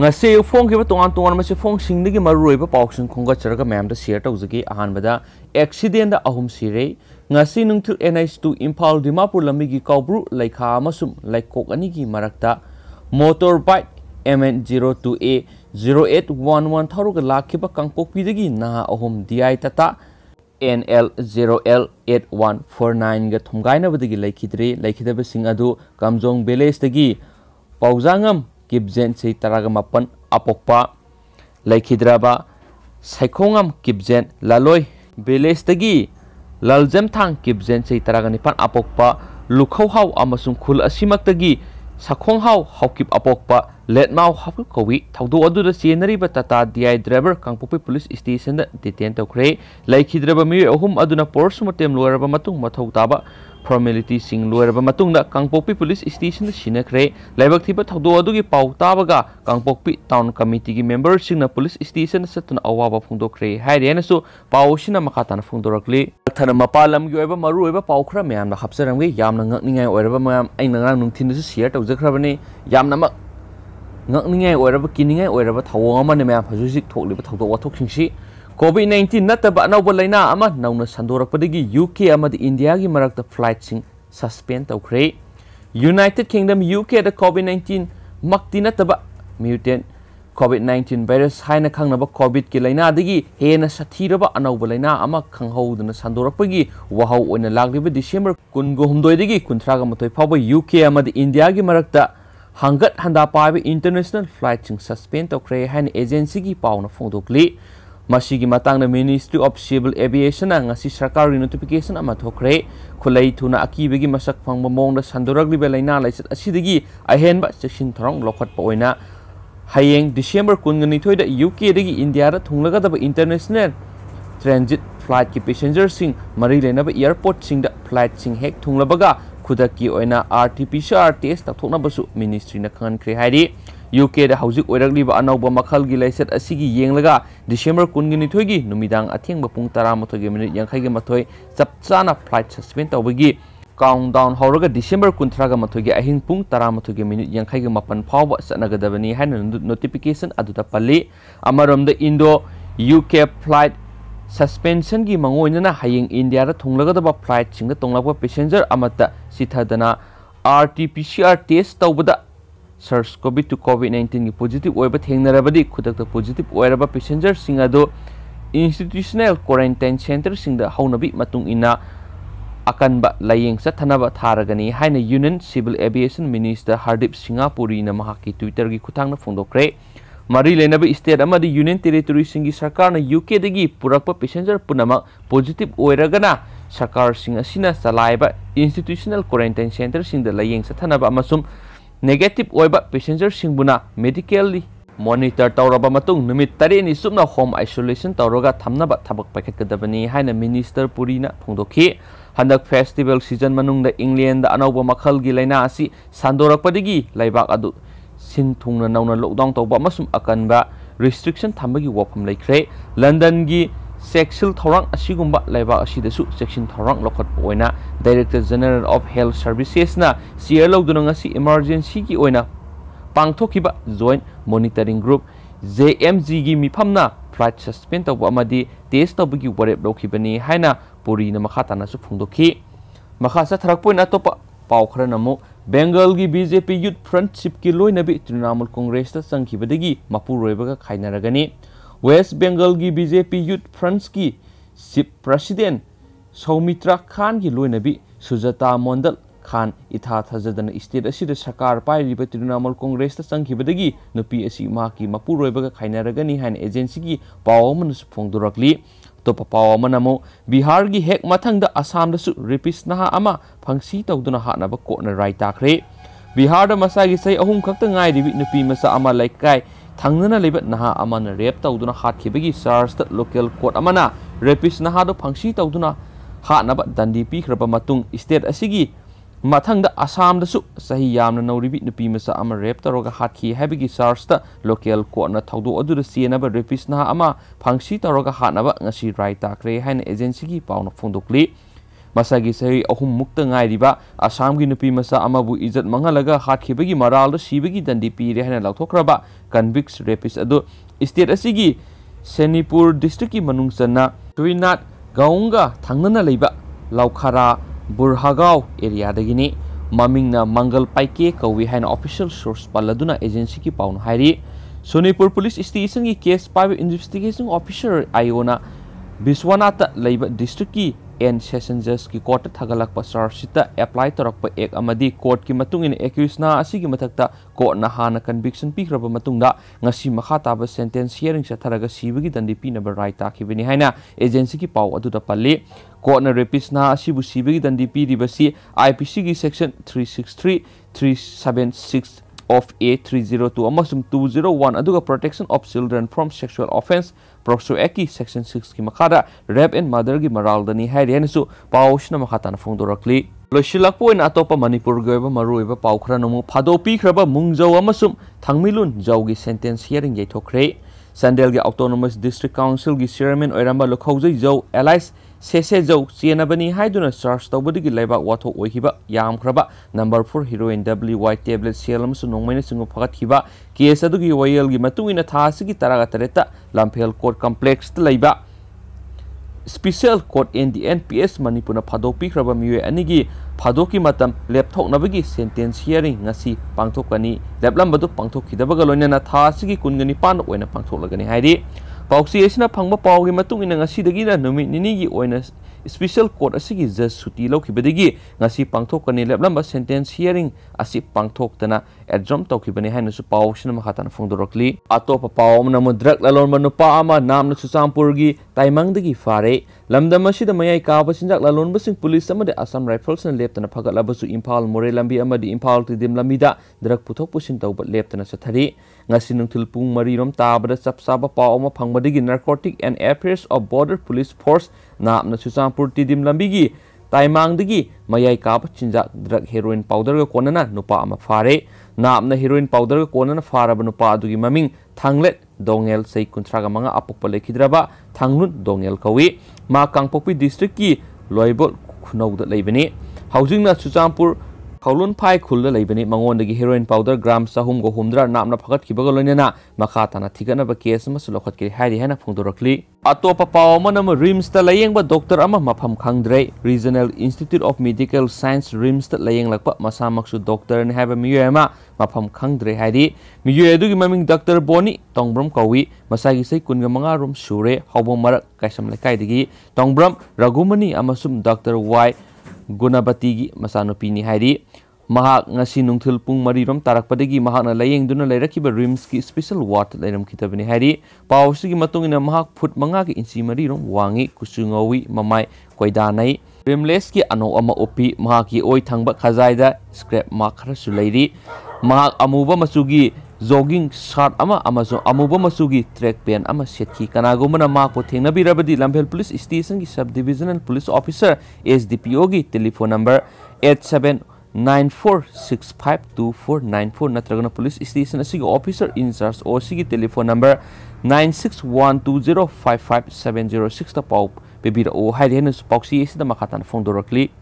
ngasi phongkiba tongan tongan ma se phong singni gi maru roiba paukshin khongga charaga ma'am da share tawjagi ahanbada accident da ahum sire ngasi nungthil NH2 Imphal Dimapur lami gi kaubru laikha amasum laikok ani gi marakta motor bike MN02A 0811 tharuga lakhiba kangpokpi dagi naha ahum DI tata NL0L8149 ga thumgaina badagi laikhidre laikhidaba sing adu kamjong village dagi pauzangam किबजेन से तरग मपन अपोपा लेखिद्रबा साइखोंगम किबजेन लालोय village ललजम थांग किबजेन से तरग निपान अपोपा लुखौहाव अमसुंग खुल असिमक ꯁꯈꯣꯡꯍꯥꯎ ꯍꯥꯎꯀꯤꯞ ꯑꯄꯣꯛꯄ ꯂꯦꯠꯃꯥꯎ ꯍꯥꯎꯀꯤꯞ ꯀꯧꯏ ꯊꯧꯗꯣꯛ ꯑꯗꯨꯗ ꯆꯦꯟꯅꯔꯤꯕ Tata DI driver Kangpokpi police ꯁ꯭ꯇꯦꯁꯟꯗ detain ꯇꯧꯈ꯭ꯔꯦ ꯂꯩꯈꯤꯗ꯭ꯔꯕ ꯃꯤꯑꯣꯏ ꯑꯍꯨꯝ ꯑꯗꯨꯅ ꯄꯣꯔꯁ ꯃꯇꯦꯝ ꯂꯣꯏꯔꯕ ꯃꯇꯨꯡ ꯃꯊꯧ ꯇꯥꯕ ꯐꯣꯔꯃꯦꯂꯤꯇꯤꯁꯤꯡ ꯂꯣꯏꯔꯕ ꯃꯇꯨꯡꯗ ꯀꯥꯡꯄꯣꯛꯄꯤ ꯄꯨꯂꯤꯁ ꯁ꯭ꯇꯦꯁꯟꯗ ꯁꯤꯟꯅꯈ꯭ꯔꯦ ꯂꯥꯏꯕꯛ ꯊꯤꯕ ꯊꯧꯗꯣꯛ ꯑꯗꯨꯒꯤ ꯄꯥꯎ ꯇꯥꯕꯒ ꯀꯥꯡꯄꯣꯛꯄꯤ ꯇꯥꯎꯟ ꯀꯃꯤꯇꯤꯒꯤ ꯃꯦꯝꯕꯔꯁꯤꯡꯅ ꯄꯨꯂꯤꯁ ꯁ꯭ꯇꯦꯁꯟꯗ ꯆꯠꯇꯨꯅ ꯑꯋꯥꯕ ꯐꯣꯡꯗꯣꯛꯈ꯭ꯔꯦ ꯍꯥꯏꯔꯦꯅꯁꯨ ꯄꯥꯎ ꯑꯁꯤꯅ ꯃꯈꯥ ꯇꯥꯅ ꯐꯣꯡꯗꯣꯔꯛꯂꯤ थन मपालम की पाख मैम हापरमे यानी सेयर तौजने यानीब किब थवने मैम हजूब थोड़ी कोविड नाइन्टीन नाब अनौब लाइना नौन सदोरपी यूके इंडिया की मरक्त फ्लाइट सस्पें तौरे United Kingdom U K COVID nineteen मकती नब mutate covid 19 virus haina khangnaba covid ki laina dagi hena sathiraba anauba laina ama khanghodna sandorapagi wahau oina lagliba december 19 dagi 31 phawba uk amad india gi marakta hangat handa paiba international flight sing suspend tokre hain agency gi pauna phongdokli ꯃꯁꯤꯒꯤ ꯃꯇꯥꯡꯗ ministry of civil ꯑꯦꯚꯤꯌꯦꯁꯟꯅ ꯉꯁꯤ ꯁꯔꯀꯥꯔꯒꯤ notification ꯑꯃ ꯊꯣꯛꯈ꯭ꯔꯦ ꯈꯨꯠꯂꯩ ꯊꯨꯅ ꯑꯀꯤꯕꯒꯤ ꯃꯁꯛ ꯐꯪꯕ ꯃꯑꯣꯡꯗ ꯁꯟꯗꯣꯔꯛꯂꯤꯕ ꯂꯩꯅꯥ ꯂꯥꯏꯆꯠ ꯑꯁꯤꯗꯒꯤ ꯑꯍꯦꯟꯕ ꯆꯦꯛꯁꯤꯟ ꯊꯧꯔꯥꯡ ꯂꯧꯈꯠꯄ ꯑꯣꯏꯅ ꯍꯌꯦꯡ ꯗꯤꯁꯦꯝꯕꯔ ꯀꯨꯟꯒꯅꯤꯊꯣꯏꯗ ꯌꯨ ꯀꯦꯗꯒꯤ ꯏꯟꯗꯤꯌꯥꯗ ꯊꯨꯡꯂꯒꯗꯕ ꯏꯟꯇꯔꯅꯦꯁꯅꯦꯜ ꯇ꯭ꯔꯥꯟꯖꯤꯠ ꯐ꯭ꯂꯥꯏꯠꯀꯤ ꯄꯦꯁꯦꯟꯖꯔꯁꯤꯡ ꯃꯔꯤ ꯂꯩꯅꯕ ꯏꯌꯔꯄꯣꯔꯠꯁꯤꯡꯗ ꯐ꯭ꯂꯥꯏꯠꯁꯤꯡ ꯍꯦꯛ ꯊꯨꯡꯂꯕꯒ ꯈꯨꯗꯛꯀꯤ ꯑꯣꯏꯅ R T P C R test ꯇꯧꯊꯣꯛꯅꯕꯁꯨ ꯃꯤꯅꯤꯁꯇ꯭ꯔꯤꯅ ꯈꯪꯍꯟꯈ꯭ꯔꯦ ꯍꯥꯏꯔꯤ ꯌꯨ ꯀꯦꯗ ꯍꯧꯖꯤꯛ ꯑꯣꯏꯔꯛꯂꯤꯕ ꯑꯅꯧꯕ ꯃꯈꯜꯒꯤ ꯂꯥꯏꯆꯠ ꯑꯁꯤꯒꯤ ꯌꯦꯡꯂꯒ ꯗꯤꯁꯦꯝꯕꯔ ꯀꯨꯟꯒꯅꯤꯊꯣꯏꯒꯤ ꯅꯨꯃꯤꯗꯥꯡ ꯑꯊꯦꯡꯕ ꯄꯨꯡ ꯇꯔꯥꯃꯥꯊꯣꯏꯒꯤ ꯃꯤꯅꯤꯠ ꯌꯥꯡꯈꯩꯒꯤ ꯃꯥꯊꯣꯏ ꯆꯞ ꯆꯥꯅ ꯐ꯭ꯂꯥꯏꯠ ꯁꯁꯄꯦꯟ ꯇꯧꯕꯒꯤ काउंटडाउन होरग दिसंबर कुंथ्राग मथुगे अहिंग पुंग तरा मथुगे मिनिट यंखाइग मपन फाव सनगदबनी है नोटिफिकेशन अदुता पल्ली इंडो यूके फ्लाइट सस्पेंशन की मंगोइनना हयिंग इंडिया र थोंगलगदब फ्लाइट सिंग तोंगलाप पैसेंजर अमत सिथदना आरटीपीसीआर टेस्ट तौबद सर्स कोविड टू कोविड 19 की पॉजिटिव ओइब थेंगनरबदी खुदक पॉजिटिव ओइरब पैसेंजर सिंग क्वारंटाइन सेंटर सिंग हौनबी इना ꯑꯀꯟꯕ ꯂꯥꯏꯌꯦꯡ ꯆꯠꯊꯅꯕ ꯊꯥꯔꯒꯅꯤ ꯍꯥꯏꯅ union civil aviation minister Hardeep ꯁꯤꯡꯒꯥꯄꯨꯔꯤꯅ ꯃꯍꯥꯛꯀꯤ ꯇ꯭ꯋꯤꯇꯔꯒꯤ ꯈꯨꯠꯊꯥꯡꯗ ꯐꯣꯡꯗꯣꯛꯈ꯭ꯔꯦ ꯃꯔꯤ ꯂꯩꯅꯕ ꯏꯁꯇꯦꯠ ꯑꯃꯗꯤ ꯌꯨꯅꯤꯌꯟ ꯇꯦꯔꯤꯇꯣꯔꯤꯁꯤꯡꯒꯤ ꯁꯔꯀꯥꯔꯅ ꯌꯨꯀꯦꯗꯒꯤ ꯄꯨꯔꯛꯄ ꯄꯦꯁꯦꯟꯖꯔ ꯄꯨꯝꯅꯃꯛ ꯄꯣꯖꯤꯇꯤꯚ ꯑꯣꯏꯔꯒꯅ ꯁꯔꯀꯥꯔꯁꯤꯡ ꯑꯁꯤꯅ ꯆꯂꯥꯏꯕ ꯏꯟꯁꯇꯤꯇ꯭ꯌꯨꯁꯅꯦꯜ ꯀ꯭ꯋꯥꯔꯦꯟꯇꯥꯏꯟ ꯁꯦꯟꯇꯔꯁꯤꯡꯗ ꯂꯥꯏꯌꯦꯡ ꯆꯠꯊꯅꯕ ꯑꯃꯁꯨꯡ ꯅꯦꯒꯦꯇꯤꯚ ꯑꯣꯏꯕ ꯄꯦꯁꯦꯟꯖꯔꯁꯤꯡꯕꯨꯅ ꯃꯦꯗꯤꯀꯦꯜꯂꯤ ꯃꯣꯅꯤꯇꯔ ꯇꯧꯔꯕ ꯃꯇꯨꯡ ꯅꯨꯃꯤꯠ ꯇꯔꯦꯠꯅꯤ ꯁꯨꯞꯅ ꯍꯣꯝ ꯑꯥꯏꯁꯣꯂꯦꯁꯟ ꯇꯧꯔꯒ ꯊꯝꯅꯕ ꯊꯕꯛ ꯄꯥꯏꯈꯠꯀꯗꯕꯅꯤ ꯍꯥꯏꯅ ꯃꯤꯅꯤꯁꯇꯔ ꯄꯨꯔꯤꯅ ꯐꯣꯡꯗꯣꯛꯈꯤ हंदक फेस्टिवल सीजन मनुंग इंग्लैंड अनौब मखल की लेना सानदोरपदी लेबाक सिन थून नौना लॉकडाउन तब अकनब रिस्ट्रिक्शन थम्बी वाफम लेख्रे लंदन की सेक्सिल थौरंग लेबाक चेक्सिन थौरंग लौखटना डायरेक्टर जनरल ऑफ हेल्थ सर्विसेसना चेयर लौदना इमरजेंसी की पांथोब joint monitoring group J M G की मिफमना फ्लाइट सस्पेंड तब टेस्ट तब की वरेप लौकी है पुरी ने फोदीखीखापोट पाव खरनामु बेंगल की बीजेपी यूथ फ्रंट सिप की भी तृणमूल कॉन्ग्रेस चंगीबदी मपूरबग खाई वेस्ट बेंगल की बीजेपी यूथ फ्रंट की सिप प्रेसीडें सौमित्रा खान की भी सुजता मंडल ꯈꯥꯟ ꯏꯊꯥ ꯊꯥꯖꯗꯅ ꯏꯁꯇꯦꯠ ꯑꯁꯤꯗ ꯁꯔꯀꯥꯔ ꯄꯥꯏꯔꯤꯕ ꯇ꯭ꯔꯤꯅꯥꯃꯣꯜ ꯀꯣꯡꯒ꯭ꯔꯦꯁꯇ ꯆꯪꯈꯤꯕꯗꯒꯤ ꯅꯨꯄꯤ ꯑꯁꯤ ꯃꯍꯥꯛꯀꯤ ꯃꯄꯨꯔꯣꯏꯕꯒ ꯈꯥꯏꯅꯔꯒꯅꯤ ꯍꯥꯏꯅ ꯑꯦꯖꯦꯟꯁꯤꯒꯤ ꯄꯥꯎ ꯑꯃꯅꯁꯨ ꯐꯣꯡꯗꯣꯔꯛꯂꯤ ꯑꯇꯣꯞꯄ ꯄꯥꯎ ꯑꯃꯅ ꯑꯃꯨꯛ ꯕꯤꯍꯥꯔꯒꯤ ꯍꯦꯛ ꯃꯊꯪꯗ ꯑꯁꯥꯝꯗꯁꯨ ꯔꯤꯄꯤꯁ ꯅꯍꯥ ꯑꯃ ꯐꯪꯁꯤ ꯇꯧꯗꯨꯅ ꯍꯥꯠꯅꯕ ꯀꯣꯠꯅ ꯔꯥꯏ ꯇꯥꯈ꯭ꯔꯦ ꯕꯤꯍꯥꯔꯗ ꯃꯁꯥꯒꯤ ꯆꯍꯤ ꯑꯍꯨꯝ ꯈꯛꯇ ꯉꯥꯏꯔꯤꯕꯤ ꯅꯨꯄꯤ ꯃꯆꯥ ꯑꯃ ꯂꯩꯀꯥꯏ ꯊꯪꯅꯅ ꯂꯩꯕ ꯅꯍꯥ ꯑꯃꯅ ꯔꯦꯞ ꯇꯧꯗꯨꯅ ꯍꯥꯠꯈꯤꯕꯒꯤ ꯆꯥꯔꯖꯇ ꯂꯣꯀꯦꯜ ꯀꯣꯔꯠ ꯑꯃꯅ ꯔꯦꯄꯤꯁ ꯅꯍꯥꯗꯨ ꯐꯪꯁꯤ ꯇꯧꯗꯨꯅ ꯍꯥꯠꯅꯕ ꯗꯟꯗꯤ ꯄꯤꯈ꯭ꯔꯕ ꯃꯇꯨꯡ ꯏꯁꯇꯦꯠ ꯑꯁꯤꯒꯤ मथंग असाम सही नौरी नुपी मसा रेप तर हाट की सर्च लोकल कॉटना चेनब रेपीस नहा फांसी तर हाटना राय ताक्रे एजेंसी की पाने फोदली मसा की सही अहमुक्त असाम की नुपी मसा मंगल हाट की मराल सिब की दंडी पीरे लौथ्रब कन्विक्स रेपीस अ स्टेट की सेनीपुर डिस्ट्रिक्ट की मनुसना टुनाथ गौंग थाना लेब लौखरा ꯕꯨꯔꯍꯥꯒꯥꯎ ꯑꯦꯔꯤꯌꯥꯗꯒꯤꯅꯤ ꯃꯃꯤꯡꯅ ꯃꯪꯒꯜ ꯄꯥꯏꯀꯦ ꯀꯧꯏ ꯍꯥꯏꯅ ꯑꯣꯐꯤꯁꯤꯌꯦꯜ ꯁꯣꯔꯁ ꯄꯜꯂꯗꯨꯅ ꯑꯦꯖꯦꯟꯁꯤꯒꯤ ꯄꯥꯎꯅ ꯍꯥꯏꯔꯤ ꯁꯣꯅꯤꯄꯨꯔ ꯄꯨꯂꯤꯁ ꯁ꯭ꯇꯦꯁꯟꯒꯤ ꯀꯦꯁ ꯄꯥꯏꯕ ꯏꯟꯚꯦꯁꯇꯤꯒꯦꯁꯟ ꯑꯣꯐꯤꯁꯔ ꯑꯥꯏ ꯑꯣꯅ ꯕꯤꯁ꯭ꯋꯥꯅꯥꯊ ꯂꯩꯕ ꯗꯤꯁꯇ꯭ꯔꯤꯛꯀꯤ ꯑꯦꯟ ꯁꯦꯁꯟꯖꯁꯀꯤ ꯀꯣꯔꯠꯇ ꯊꯥꯒꯠꯂꯛꯄ ꯆꯥꯔꯖꯁꯤꯠꯇ ꯑꯦꯄ꯭ꯂꯥꯏ ꯇꯧꯔꯛꯄ ꯑꯦꯛ ꯑꯃꯗꯤ ꯀꯣꯔꯠꯀꯤ ꯃꯇꯨꯡꯏꯟꯅ ꯑꯦꯀ꯭ꯌꯨꯁꯅꯥ ꯑꯁꯤꯒꯤ ꯃꯊꯛꯇ ꯀꯣꯔꯠꯅ ꯍꯥꯟꯅ ꯀꯟꯚꯤꯛꯁꯟ ꯄꯤꯈ꯭ꯔꯕ ꯃꯇꯨꯡꯗ ꯉꯁꯤ ꯃꯈꯥ ꯇꯥꯕ ꯁꯦꯟꯇꯦꯟꯁ ꯍꯤꯌꯔꯤꯡ ꯆꯠꯊꯔꯒ ꯁꯤꯕꯒꯤ ꯗꯟꯗꯤ ꯄꯤꯅꯕ ꯔꯥꯏ ꯇꯥꯈꯤꯕꯅꯤ ꯍꯥꯏꯅ ꯑꯦꯖꯦꯟꯁꯤꯒꯤ ꯄꯥꯎ ꯑꯗꯨꯗ ꯄꯜꯂꯤ ꯀꯣꯔꯠꯅ ꯔꯦꯄꯤꯁꯅꯥ ꯑꯁꯤꯕꯨ ꯁꯤꯕꯒꯤ ꯗꯟꯗꯤ ꯄꯤꯔꯤꯕꯁꯤ ꯑꯥꯏ ꯄꯤ ꯁꯤꯒꯤ section three six three three seven six of A302 amasung 201 aduga protection of children from sexual offense proxo aki section 6 ki makada rape and murder gi maral dani hai ren su pausna makata na phungdorakli loisilakpo in atopa manipur goiba maru eba paukhra nomu phado pi khraba mungjau amasum thangmilun jaugi sentence hearing ye thokre sandel gi autonomous district council gi chairman oiramba lokhojai jau allies ꯁꯦꯁꯦꯖꯧ ꯆꯦꯟꯅꯕꯅꯤ ꯍꯥꯏꯗꯨꯅ charge ꯇꯧꯕꯗꯒꯤ ꯂꯩꯕꯥꯛ ꯋꯥꯊꯣꯛ ꯑꯣꯏꯈꯤꯕ ꯌꯥꯝꯈ꯭ꯔꯕ number four heroin W Y tablet ꯁꯦꯜ ꯑꯃꯁꯨꯡ ꯅꯣꯡꯃꯩꯅ ꯆꯤꯡꯕ ꯐꯒꯠꯈꯤꯕ ꯀꯦꯁ ꯑꯗꯨꯒꯤ ꯋꯥꯌꯦꯜꯒꯤ ꯃꯇꯨꯡꯏꯟꯅ ꯊꯥ ꯑꯁꯤꯒꯤ ꯇꯔꯥꯒ ꯇꯔꯦꯠꯇ ꯂꯝꯐꯦꯜ ꯀꯣꯔꯠ ꯀꯝꯄ꯭ꯂꯦꯛꯁꯇ ꯂꯩꯕ special court N D N P S ꯃꯅꯤꯄꯨꯔꯅ ꯐꯥꯗꯣꯛꯄꯤꯈ꯭ꯔꯕ ꯃꯤꯑꯣꯏ ꯑꯅꯤꯒꯤ ꯐꯥꯗꯣꯛꯀꯤ ꯃꯇꯝ ꯂꯦꯞꯊꯣꯛꯅꯕꯒꯤ ꯁꯦꯟꯇꯦꯟꯁ ꯍꯤꯌꯔꯤꯡ ꯉꯁꯤ ꯄꯥꯡꯊꯣꯛꯀꯅꯤ ꯂꯦꯞꯂꯝꯕꯗꯨ ꯄꯥꯡꯊꯣꯛꯈꯤꯗꯕꯒ ꯂꯣꯏꯅꯅ ꯊꯥ ꯑꯁꯤꯒꯤ ꯀꯨꯟꯒ ꯅꯤꯄꯥꯟꯗ ꯑꯣꯏꯅ ꯄꯥꯡꯊꯣꯛꯂꯒꯅꯤ ꯍꯥꯏꯔꯤ ꯄꯥꯎꯆꯦ ꯑꯁꯤꯅ ꯐꯪꯕ ꯄꯥꯎꯒꯤ ꯃꯇꯨꯡ ꯏꯟꯅ ꯉꯁꯤꯗꯒꯤꯅ ꯅꯨꯃꯤꯠ ꯅꯤꯅꯤꯒꯤ ꯑꯣꯏꯅ ꯁ꯭ꯄꯦꯁꯦꯜ ꯀꯣꯔꯠ ꯑꯁꯤꯒꯤ ꯖꯁ ꯁꯨꯇꯤ ꯂꯧꯈꯤꯕꯗꯒꯤ ꯉꯁꯤ ꯄꯥꯡꯊꯣꯛꯀꯅꯤ ꯂꯦꯞꯂꯝꯕ ꯁꯦꯟꯇꯦꯟꯁ ꯍꯤꯌꯔꯤꯡ ꯑꯁꯤ ꯄꯥꯡꯊꯣꯛꯇꯅ एड्रोम तौकीबने है पाउसन मखातन फोंदोरकली अतोप पाव अमन ड्रग ललोनब नुपा अमा सुचामपुर की ताइमंगदगी फारे लमदम असिद मयाई काब सिंजाक ललोनबसिंग पुलिस अमदे असम राइफल्सना लेप्तना फगतलबसु इम्फा मोरे लंबी अमदे इम्फाल तिदिम लंबीदा ड्रग पुथोक पुसिन तौब लेप्तना सथरी ngasi nungthil pung marirom tabada sapsaba paw ma phangbadigi narcotic and affairs of border police force namna suchampur tidim lambigi ताइमांगदगी काब चिंजाक ड्रग हेरोइन पाउडर को कोनना नुपा फारे नापना हीरोइन पाउडर कोनन फारब नुपा अदुगी ममिंग थांगलेट दोंगेल से कुंथ्रागा मंगा अपोप लेखिद्रब थांगनुन दोंगेल कौई मा कांगपोपी डिस्ट्रिक्ट की लोइबोल खुनौद लेबने हाउसिंग खौलोन फाइ खुल लेबने मंगोन हेरोइन पाउडर ग्राम सहूम हुमद्रा नाम फगत्ब लोनना मखा ता है फोंदरली अटोप पाव रिम्स लयेंब डॉक्टर मफम खाद्रे regional institute of medical science RIMS लयेंलप मसामु डॉक्टर ने मियोम मफम खंद्रे है मियोय ममिंग डॉक्टर बोनी तोंब्रम कौई मसाई मंगा मंगारोम सूरे हौब मरक कैसम लेकायदगी तोंब्रम रघुमनी डॉक्टर वाई ꯒꯨꯅꯕꯇꯤꯒꯤ ꯃꯆꯥꯅꯨꯄꯤꯅꯤ ꯍꯥꯏꯔꯤ ꯃꯍꯥꯛ ꯉꯁꯤ ꯅꯨꯡꯊꯤꯜ ꯄꯨꯡ ꯃꯔꯤꯔꯣꯝ ꯇꯥꯔꯛꯄꯗꯒꯤ ꯃꯍꯥꯛꯅ ꯂꯥꯌꯦꯡꯗꯨꯅ ꯂꯩꯔꯛꯈꯤꯕ ꯔꯤꯝꯁꯀꯤ ꯁ꯭ꯄꯦꯁꯦꯜ ꯋꯥꯔꯗ ꯂꯩꯔꯝꯈꯤꯗꯕꯅꯤ ꯍꯥꯏꯔꯤ ꯄꯥꯎ ꯑꯁꯤꯒꯤ ꯃꯇꯨꯡ ꯏꯟꯅ ꯃꯍꯥꯛ ꯐꯨꯠ ꯃꯉꯥꯒꯤ ꯏꯟꯆꯤ ꯃꯔꯤꯔꯣꯝ ꯋꯥꯡꯏ ꯀꯨꯆꯨ ꯉꯧꯏ ꯃꯃꯥꯏ ꯀꯣꯏꯗꯥꯅꯩ ꯔꯤꯝꯂꯦꯁ की अनौ अमा उपी महा की ओय थंगब खजाइदा स्क्रैप मार्क खरसु लेरी महा अमूबा मचुगी जोगिंग शर्ट मचू की ट्रैक पेन सेटी कनागुमना थेंबीरबी लम्फेल पुलिस स्टेशन की sub divisional police officer S D P O की telephone number eight seven nine four six five two four nine four नत्रगन पुलिस स्टेशन से officer in charge O C telephone number nine six one two zero five five seven zero six पाव पेबीरऊ है पासी मखा